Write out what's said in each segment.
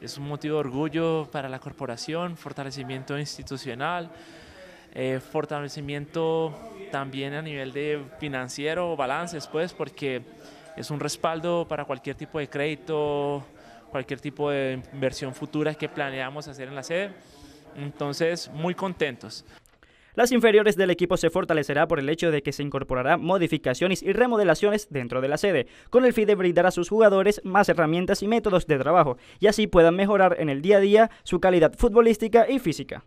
es un motivo de orgullo para la corporación, fortalecimiento institucional, eh, fortalecimiento también a nivel de financiero, balances, pues, porque es un respaldo para cualquier tipo de crédito, cualquier tipo de inversión futura que planeamos hacer en la sede. Entonces, muy contentos. Las inferiores del equipo se fortalecerá por el hecho de que se incorporará modificaciones y remodelaciones dentro de la sede, con el fin de brindar a sus jugadores más herramientas y métodos de trabajo, y así puedan mejorar en el día a día su calidad futbolística y física.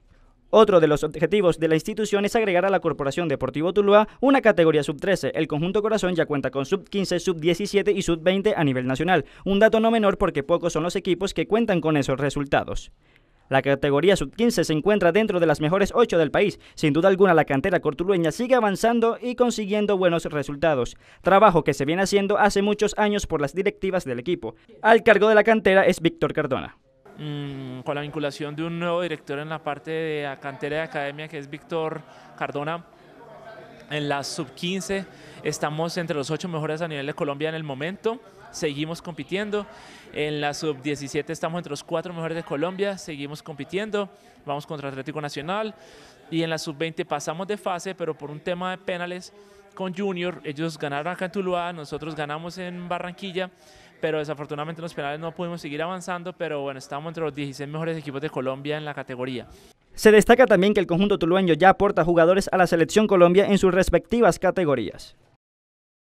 Otro de los objetivos de la institución es agregar a la Corporación Deportivo Tuluá una categoría sub-13. El conjunto Corazón ya cuenta con sub-15, sub-17 y sub-20 a nivel nacional. Un dato no menor porque pocos son los equipos que cuentan con esos resultados. La categoría sub-15 se encuentra dentro de las mejores 8 del país. Sin duda alguna, la cantera cortulueña sigue avanzando y consiguiendo buenos resultados. Trabajo que se viene haciendo hace muchos años por las directivas del equipo. Al cargo de la cantera es Víctor Cardona mm, con la vinculación de un nuevo director en la parte de cantera de academia que es Víctor Cardona. En la sub-15 estamos entre los ocho mejores a nivel de Colombia en el momento seguimos compitiendo. En la sub-17 estamos entre los cuatro mejores de Colombia, seguimos compitiendo, vamos contra Atlético Nacional y en la sub-20 pasamos de fase, pero por un tema de penales con Junior, ellos ganaron acá en Tuluá, nosotros ganamos en Barranquilla, pero desafortunadamente en los penales no pudimos seguir avanzando, pero bueno, estamos entre los 16 mejores equipos de Colombia en la categoría. Se destaca también que el conjunto tulueño ya aporta jugadores a la selección Colombia en sus respectivas categorías.